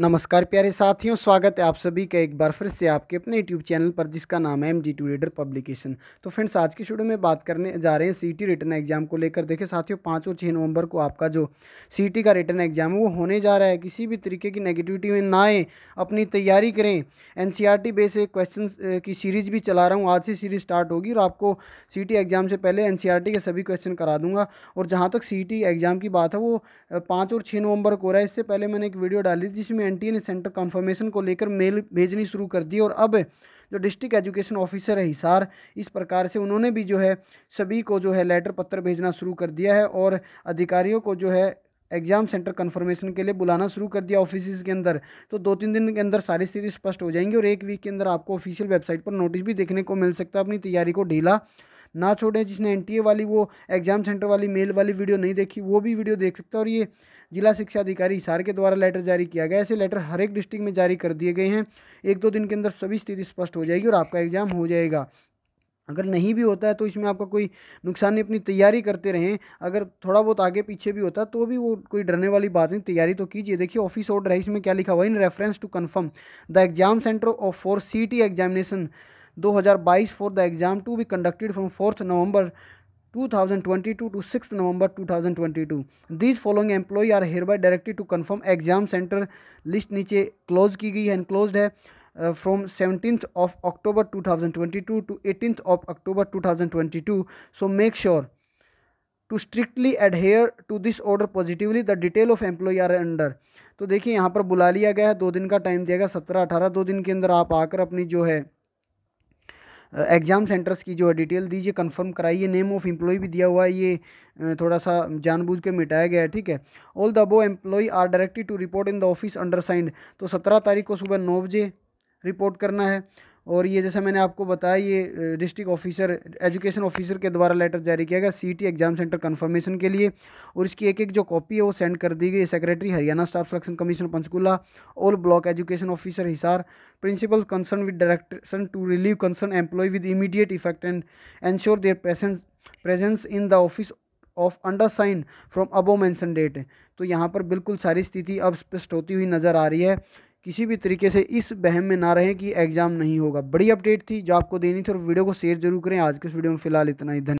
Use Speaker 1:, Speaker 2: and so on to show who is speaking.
Speaker 1: नमस्कार प्यारे साथियों स्वागत है आप सभी का एक बार फिर से आपके अपने यूट्यूब चैनल पर जिसका नाम है M G two reader publication तो फ्रेंड्स आज की स्टूडियो में बात करने जा रहे हैं सीटी रिटर्न एग्जाम को लेकर देखिए साथियों पाँच और छः नवंबर को आपका जो सीटी का रिटर्न एग्जाम है वो होने जा रहा है किसी भी तरीके की नेगेटिविटी में ना आए अपनी तैयारी करें एन बेस एक क्वेश्चन की सीरीज भी चला रहा हूँ आज से सीरीज स्टार्ट होगी और आपको सी एग्जाम से पहले एन e के सभी क्वेश्चन करा दूंगा और जहाँ तक सी एग्जाम की बात है वो पाँच और छः नवंबर को हो रहा है इससे पहले मैंने एक वीडियो डाली जिसमें एनटीए ने सेंटर कॉन्फर्मेशन को लेकर मेल भेजनी शुरू कर दी और अब जो डिस्ट्रिक्ट एजुकेशन ऑफिसर है हिसार इस प्रकार से उन्होंने भी जो है सभी को जो है लेटर पत्र भेजना शुरू कर दिया है और अधिकारियों को जो है एग्जाम सेंटर कन्फर्मेशन के लिए बुलाना शुरू कर दिया ऑफिस के अंदर तो दो तीन दिन के अंदर सारी स्थिति स्पष्ट हो जाएंगी और एक वीक के अंदर आपको ऑफिशियल वेबसाइट पर नोटिस भी देखने को मिल सकता है अपनी तैयारी को ढीला ना छोड़ें जिसने एन वाली वो एग्ज़ाम सेंटर वाली मेल वाली वीडियो नहीं देखी वो भी वीडियो देख सकते और ये जिला शिक्षा अधिकारी हिसार के द्वारा लेटर जारी किया गया ऐसे लेटर हर एक डिस्ट्रिक्ट में जारी कर दिए गए हैं एक दो दिन के अंदर सभी स्थिति स्पष्ट हो जाएगी और आपका एग्ज़ाम हो जाएगा अगर नहीं भी होता है तो इसमें आपका कोई नुकसान नहीं अपनी तैयारी करते रहें अगर थोड़ा बहुत आगे पीछे भी होता तो भी वो कोई डरने वाली बात नहीं तैयारी तो कीजिए देखिए ऑफिस ऑर्डर है इसमें क्या लिखा हुआ है in reference to confirm the exam centre of for C T examination 2022 for the exam to be conducted from 4th November 2022 to 6th November 2022. These following employee are hereby directed to confirm exam center list नीचे close की गई है and enclosed है from seventeenth of October twenty two to eighteenth of October to so make sure to strictly adhere to this order positively the detail of employ are under तो देखिए यहाँ पर बुला लिया गया है दो दिन का टाइम दिया गया सत्रह अठारह दो दिन के अंदर आप आकर अपनी जो है एग्ज़ाम सेंटर्स की जो है डिटेल दीजिए कंफर्म कराइए नेम ऑफ एम्प्लॉय भी दिया हुआ है ये थोड़ा सा जानबूझ के मिटाया गया है ठीक है all the above employ are directed to report in the office undersigned तो सत्रह तारीख को सुबह नौ बजे रिपोर्ट करना है और ये जैसा मैंने आपको बताया ये डिस्ट्रिक्ट ऑफिसर एजुकेशन ऑफिसर के द्वारा लेटर जारी किया गया सीटी एग्जाम सेंटर कन्फर्मेशन के लिए और इसकी एक एक जो कॉपी है वो सेंड कर दी गई secretary Haryana staff selection commission Panchkula all block education officer Hisar principal concern with direction to relieve concern employ with immediate effect and ensure their presence presence in the office of undersign from above mention date तो यहाँ पर बिल्कुल सारी स्थिति अब स्पष्ट होती हुई नज़र आ रही है किसी भी तरीके से इस बहम में ना रहें कि एग्ज़ाम नहीं होगा बड़ी अपडेट थी जो आपको देनी थी और वीडियो को शेयर जरूर करें आज के इस वीडियो में फिलहाल इतना ही धन्यवाद